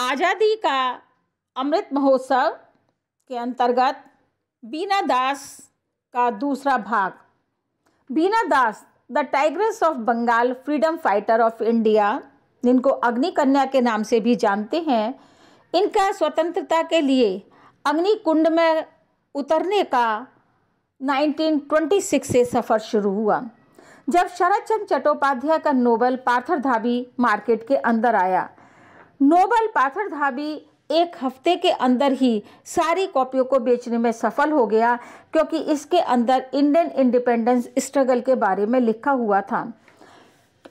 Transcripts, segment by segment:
आज़ादी का अमृत महोत्सव के अंतर्गत बीना दास का दूसरा भाग Bina Das the tigress of Bengal freedom fighter of India जिनको अग्नि कन्या के नाम से भी जानते हैं इनका स्वतंत्रता के लिए अग्नि कुंड में उतरने का 1926 से सफ़र शुरू हुआ जब शरद चंद्र चट्टोपाध्याय का नोबल पार्थर धाबी मार्केट के अंदर आया नोबल पाथर धाबी एक हफ्ते के अंदर ही सारी कॉपियों को बेचने में सफल हो गया क्योंकि इसके अंदर इंडियन इंडिपेंडेंस स्ट्रगल के बारे में लिखा हुआ था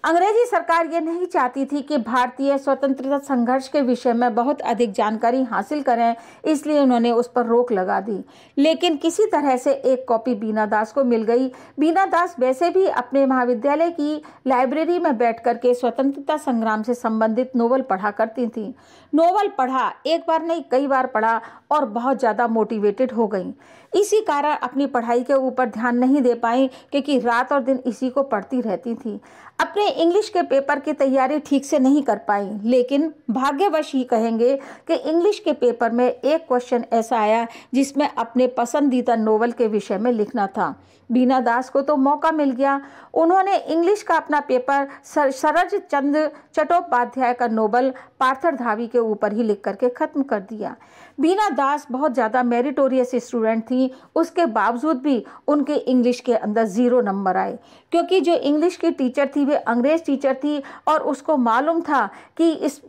अंग्रेजी सरकार ये नहीं चाहती थी कि भारतीय स्वतंत्रता संघर्ष के विषय में बहुत अधिक जानकारी हासिल करें इसलिए उन्होंने उस पर रोक लगा दी लेकिन किसी तरह से एक कॉपी बीना दास को मिल गई बीना दास वैसे भी अपने महाविद्यालय की लाइब्रेरी में बैठ के स्वतंत्रता संग्राम से संबंधित नोवल पढ़ा करती थी नोवल पढ़ा एक बार नहीं कई बार पढ़ा और बहुत ज़्यादा मोटिवेटेड हो गई इसी कारण अपनी पढ़ाई के ऊपर ध्यान नहीं दे पाई क्योंकि रात और दिन इसी को पढ़ती रहती थी अपने इंग्लिश के पेपर की तैयारी ठीक से नहीं कर पाई लेकिन भाग्यवश ही कहेंगे कि इंग्लिश के पेपर में एक क्वेश्चन ऐसा आया जिसमें अपने पसंदीदा नोवेल के विषय में लिखना था बीना दास को तो मौका मिल गया उन्होंने इंग्लिश का अपना पेपर सरज चंद्र चट्टोपाध्याय का नोवेल पार्थर धावी के ऊपर ही लिख करके ख़त्म कर दिया बीना दास बहुत ज़्यादा मेरिटोरियस स्टूडेंट थी उसके बावजूद भी उनके इंग्लिश के अंदर ज़ीरो नंबर आए क्योंकि जो इंग्लिश की टीचर थी वे अंग्रेज अंग्रेज़ टीचर थी और उसको मालूम था कि इस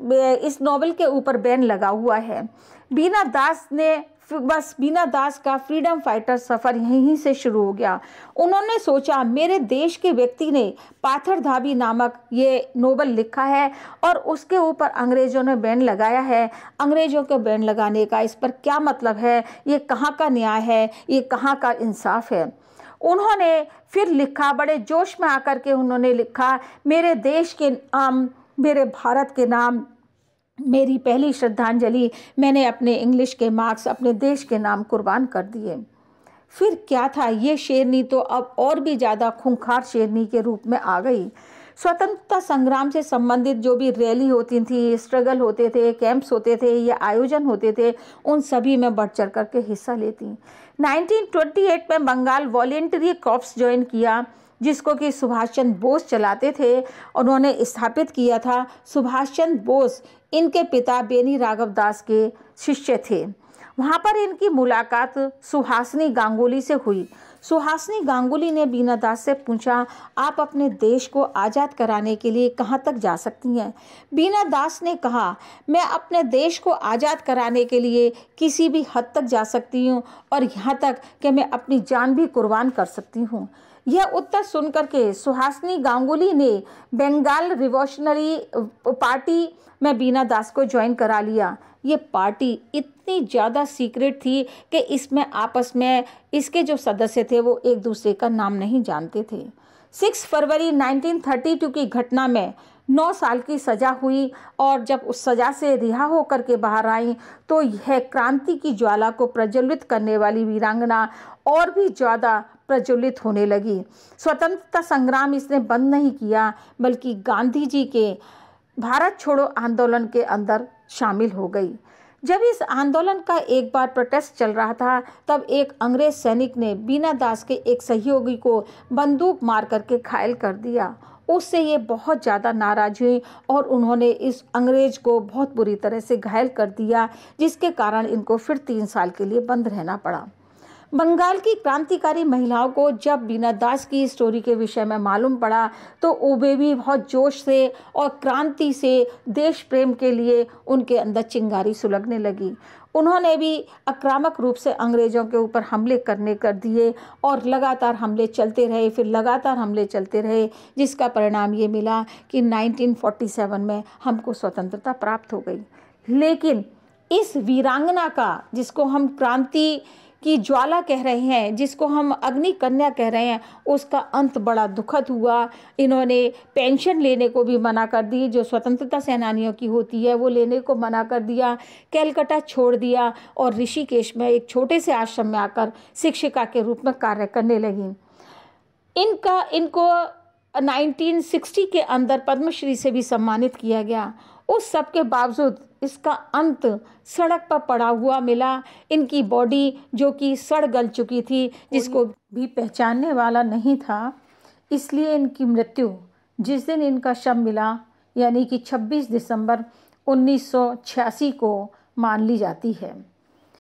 इस नावल के ऊपर बैन लगा हुआ है बीना दास ने बस बीना दास का फ्रीडम फाइटर सफ़र यहीं से शुरू हो गया उन्होंने सोचा मेरे देश के व्यक्ति ने पाथर धाबी नामक ये नोबल लिखा है और उसके ऊपर अंग्रेज़ों ने बैन लगाया है अंग्रेज़ों के बैन लगाने का इस पर क्या मतलब है ये कहाँ का न्याय है ये कहाँ का इंसाफ है उन्होंने फिर लिखा बड़े जोश में आकर के उन्होंने लिखा मेरे देश के नाम मेरे भारत के नाम मेरी पहली श्रद्धांजलि मैंने अपने इंग्लिश के मार्क्स अपने देश के नाम कुर्बान कर दिए फिर क्या था ये शेरनी तो अब और भी ज़्यादा खूंखार शेरनी के रूप में आ गई स्वतंत्रता संग्राम से संबंधित जो भी रैली होती थी स्ट्रगल होते थे कैंप्स होते थे या आयोजन होते थे उन सभी में बढ़ चढ़ करके हिस्सा लेती 1928 में बंगाल वॉलेंटरी कॉप्स ज्वाइन किया जिसको कि सुभाष चंद्र बोस चलाते थे उन्होंने स्थापित किया था सुभाष चंद्र बोस इनके पिता बेनी राघव दास के शिष्य थे वहाँ पर इनकी मुलाकात सुहासनी गांगुली से हुई सुहासनी गांगुली ने बीना दास से पूछा आप अपने देश को आज़ाद कराने के लिए कहाँ तक जा सकती हैं बीना दास ने कहा मैं अपने देश को आज़ाद कराने के लिए किसी भी हद तक जा सकती हूँ और यहाँ तक कि मैं अपनी जान भी कुर्बान कर सकती हूँ यह उत्तर सुनकर के सुहासनी गांगुली ने बंगाल रिवॉल्यूशनरी पार्टी में बीना दास को ज्वाइन करा लिया ये पार्टी इतनी ज़्यादा सीक्रेट थी कि इसमें आपस में इसके जो सदस्य थे वो एक दूसरे का नाम नहीं जानते थे सिक्स फरवरी 1932 की घटना में नौ साल की सज़ा हुई और जब उस सज़ा से रिहा होकर के बाहर आई तो यह क्रांति की ज्वाला को प्रज्वलित करने वाली वीरांगना और भी ज़्यादा प्रज्वलित होने लगी स्वतंत्रता संग्राम इसने बंद नहीं किया बल्कि गांधी जी के भारत छोड़ो आंदोलन के अंदर शामिल हो गई जब इस आंदोलन का एक बार प्रोटेस्ट चल रहा था तब एक अंग्रेज सैनिक ने बीना दास के एक सहयोगी को बंदूक मार करके घायल कर दिया उससे ये बहुत ज़्यादा नाराज हुई और उन्होंने इस अंग्रेज को बहुत बुरी तरह से घायल कर दिया जिसके कारण इनको फिर तीन साल के लिए बंद रहना पड़ा बंगाल की क्रांतिकारी महिलाओं को जब बीना दास की स्टोरी के विषय में मालूम पड़ा तो उबे भी बहुत जोश से और क्रांति से देश प्रेम के लिए उनके अंदर चिंगारी सुलगने लगी उन्होंने भी आक्रामक रूप से अंग्रेज़ों के ऊपर हमले करने कर दिए और लगातार हमले चलते रहे फिर लगातार हमले चलते रहे जिसका परिणाम ये मिला कि 1947 में हमको स्वतंत्रता प्राप्त हो गई लेकिन इस वीरांगना का जिसको हम क्रांति कि ज्वाला कह रहे हैं जिसको हम अग्नि कन्या कह रहे हैं उसका अंत बड़ा दुखद हुआ इन्होंने पेंशन लेने को भी मना कर दी जो स्वतंत्रता सेनानियों की होती है वो लेने को मना कर दिया कैलकटा छोड़ दिया और ऋषिकेश में एक छोटे से आश्रम में आकर शिक्षिका के रूप में कार्य करने लगी इनका इनको 1960 के अंदर पद्मश्री से भी सम्मानित किया गया उस सब के बावजूद इसका अंत सड़क पर पड़ा हुआ मिला इनकी बॉडी जो कि सड़ गल चुकी थी जिसको भी पहचानने वाला नहीं था इसलिए इनकी मृत्यु जिस दिन इनका शव मिला यानी कि 26 दिसंबर 1986 को मान ली जाती है